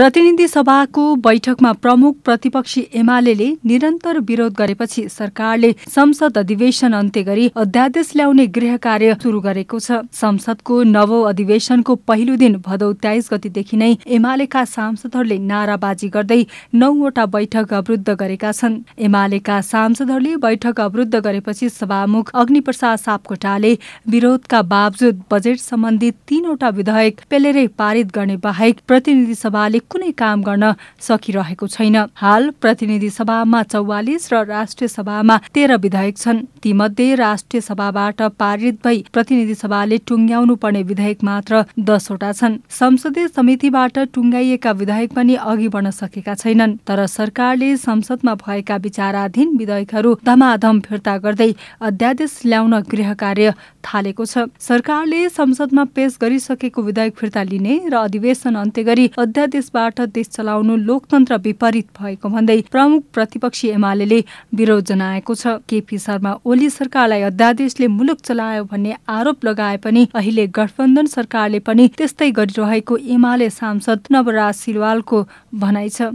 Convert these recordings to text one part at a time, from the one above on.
प्रतिनिधि सभाको बैठकमा प्रमुख प्रतिपक्षी एमाले निरन्तर विरोध गरेपछि सरकारले संसद अधिवेशन अन्त्य गरी अध्यादेश ल्याउने गृह कार्य शुरू गरेको छ संसदको नवौ अधिवेशनको पहिलो दिन भदौ तेइस गतिदेखि नै एमालेका सांसदहरूले नाराबाजी गर्दै नौवटा बैठक अवरुद्ध गरेका छन् एमालेका सांसदहरूले बैठक अवरुद्ध गरेपछि सभामुख अग्निप्रसाद सापकोटाले विरोधका बावजुद बजेट सम्बन्धी तीनवटा विधेयक पेलेरै पारित गर्ने बाहेक प्रतिनिधि सभाले कुनै काम गर्न सकिरहेको छैन हाल प्रतिनिधि सभामा चौवालिस र राष्ट्रिय सभामा तेह्र विधेयक छन् ती मध्ये राष्ट्रिय सभाबाट पारित भई प्रतिनिधि सभाले टुङ्ग्याउनु पर्ने विधेयक मात्र दसवटा छन् संसदीय समितिबाट टुङ्गाइएका विधेयक पनि अघि बढ्न सकेका छैनन् तर सरकारले संसदमा भएका विचाराधीन विधेयकहरू धमाधम फिर्ता गर्दै अध्यादेश ल्याउन गृह कार्य थालेको छ सरकारले संसदमा पेश गरिसकेको विधेयक फिर्ता लिने र अधिवेशन अन्त्य गरी अध्यादेश विरोधबाट देश चलाउनु लोकतन्त्र विपरीत भएको भन्दै प्रमुख प्रतिपक्षी एमाले विरोध जनाएको छ केपी शर्मा ओली सरकारलाई अध्यादेशले मुलुक चलायो भन्ने आरोप लगाए पनि अहिले गठबन्धन सरकारले पनि त्यस्तै गरिरहेको एमाले सांसद नवराज सिलवालको भनाइ छ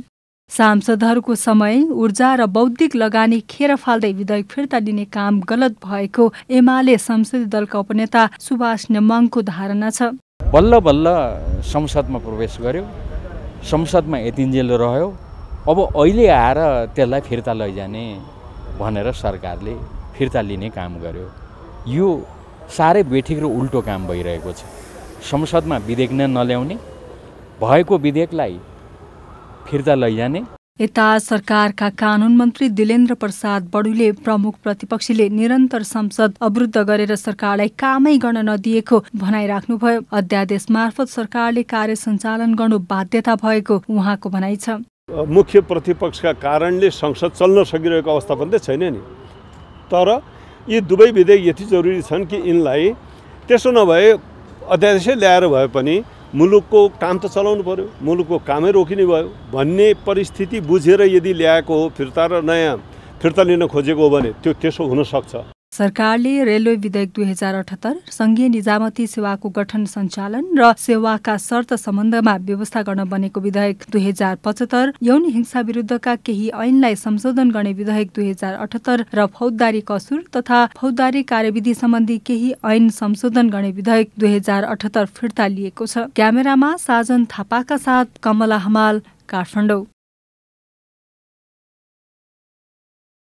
सांसदहरूको समय ऊर्जा र बौद्धिक लगानी खेर फाल्दै विधेयक फिर्ता लिने काम गलत भएको एमाले संसदीय दलका उपनेता सुभाष नेमाङको धारणा छ बल्ल बल्ल संसदमा प्रवेश गर्यो संसदमा यतिन्जेल रह्यो अब अहिले आएर त्यसलाई फिर्ता लैजाने भनेर सरकारले फिर्ता लिने काम गर्यो यो साह्रै बेठिक र उल्टो काम भइरहेको छ संसदमा विधेयक नै नल्याउने भएको विधेयकलाई फिर्ता लैजाने यता सरकारका कानून मन्त्री दिलेन्द्र प्रसाद बडुले प्रमुख प्रतिपक्षीले निरन्तर संसद अवरुद्ध गरेर सरकारलाई कामै गर्न नदिएको भनाइ राख्नुभयो अध्यादेश मार्फत सरकारले कार्य सञ्चालन गर्नु बाध्यता भएको उहाँको भनाइ छ मुख्य प्रतिपक्षका कारणले संसद चल्न सकिरहेको अवस्था पनि त छैन नि तर यी दुवै विधेयक यति जरुरी छन् कि यिनलाई त्यसो नभए अध्यादेशै ल्याएर भए पनि मुलुकको काम त चलाउनु पऱ्यो मुलुकको कामै रोकिने भयो भन्ने परिस्थिति बुझेर यदि ल्याएको हो फिर्ता र नयाँ फिर्ता लिन खोजेको हो भने त्यो त्यसो हुनसक्छ सरकारले रेलवे विधेयक दुई हजार अठहत्तर सङ्घीय निजामती सेवाको गठन सञ्चालन र सेवाका शर्त सम्बन्धमा व्यवस्था गर्न बनेको विधेयक दुई हजार पचहत्तर यौन हिंसा विरुद्धका केही ऐनलाई संशोधन गर्ने विधेयक दुई हजार अठहत्तर र फौजदारी कसुर तथा फौजदारी कार्यविधि सम्बन्धी केही ऐन संशोधन गर्ने विधेयक दुई हजार अठहत्तर फिर्ता लिएको छ क्यामेरामा साजन थापाका साथ कमला हमाल काठमाडौँ